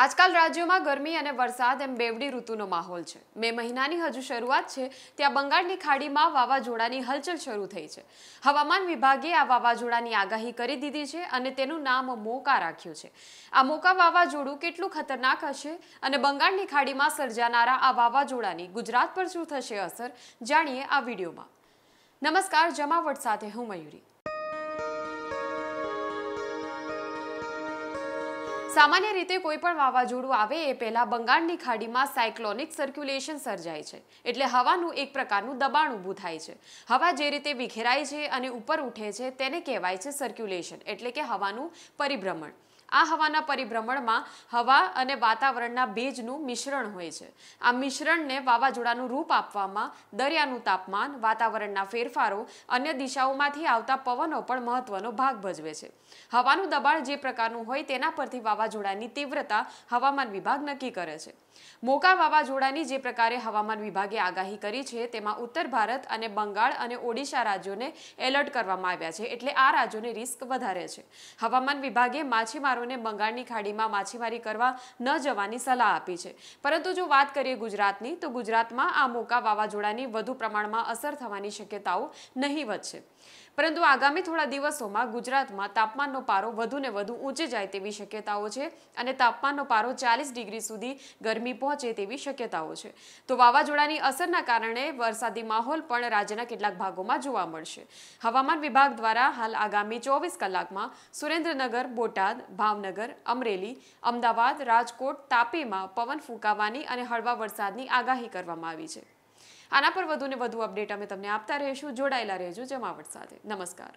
આજકાલ રાજ્યોમાં ગરમી અને વરસાદ એમ બેવડી ઋતુનો માહોલ છે મે મહિનાની હજુ શરૂઆત છે ત્યાં બંગાળની ખાડીમાં વાવાઝોડાની હલચલ શરૂ થઈ છે હવામાન વિભાગે આ વાવાઝોડાની આગાહી કરી દીધી છે અને તેનું નામ મોકા રાખ્યું છે આ મોકા વાવાઝોડું કેટલું ખતરનાક હશે અને બંગાળની ખાડીમાં સર્જાનારા આ વાવાઝોડાની ગુજરાત પર શું થશે અસર જાણીએ આ વિડીયોમાં નમસ્કાર જમાવટ સાથે હું મયુરી સામાન્ય રીતે કોઈ પણ વાવાઝોડું આવે એ પહેલાં બંગાળની ખાડીમાં સાયક્લોનિક સર્ક્યુલેશન સર્જાય છે એટલે હવાનું એક પ્રકારનું દબાણ ઊભું થાય છે હવા જે રીતે વિખેરાય છે અને ઉપર ઉઠે છે તેને કહેવાય છે સર્ક્યુલેશન એટલે કે હવાનું પરિભ્રમણ આ હવાના પરિભ્રમણમાં હવા અને વાતાવરણના ભેજનું મિશ્રણ હોય છે આ મિશ્રણને વાવાઝોડાનું રૂપ આપવામાં દરિયાનું તાપમાન વાતાવરણના ફેરફારો અન્ય દિશાઓમાંથી આવતા પવનો પણ મહત્વનો ભાગ ભજવે છે હવાનું દબાણ જે પ્રકારનું હોય તેના પરથી વાવાઝોડાની તીવ્રતા હવામાન વિભાગ નક્કી કરે છે મોકા વાવાઝોડાની જે પ્રકારે હવામાન વિભાગે આગાહી કરી છે તેમાં ઉત્તર ભારત અને બંગાળ અને ઓડિશા રાજ્યોને એલર્ટ કરવામાં આવ્યા છે એટલે આ રાજ્યોને રિસ્ક વધારે છે હવામાન વિભાગે માછીમારો માછીમારોને બંગાળની ખાડીમાં માછીમારી કરવા ન જવાની સલાહ આપી છે પરંતુ જો વાત કરીએ ગુજરાતની તો ગુજરાતમાં આ મોકા વાવાઝોડાની વધુ પ્રમાણમાં અસર થવાની શક્યતાઓ નહીવત છે પરંતુ આગામી થોડા દિવસોમાં ગુજરાતમાં તાપમાનનો પારો વધુને વધુ ઊંચે જાય તેવી શક્યતાઓ છે અને તાપમાનનો પારો ચાલીસ ડિગ્રી સુધી ગરમી પહોંચે તેવી શક્યતાઓ છે તો વાવાઝોડાની અસરના કારણે વરસાદી માહોલ પણ રાજ્યના કેટલાક ભાગોમાં જોવા મળશે હવામાન વિભાગ દ્વારા હાલ આગામી ચોવીસ કલાકમાં સુરેન્દ્રનગર બોટાદ ભાવ ભાવનગર અમરેલી અમદાવાદ રાજકોટ તાપીમાં પવન ફૂંકાવાની અને હળવા વરસાદની આગાહી કરવામાં આવી છે આના પર વધુને વધુ અપડેટ અમે તમને આપતા રહીશું જોડાયેલા રહેજો જમાવટ સાથે નમસ્કાર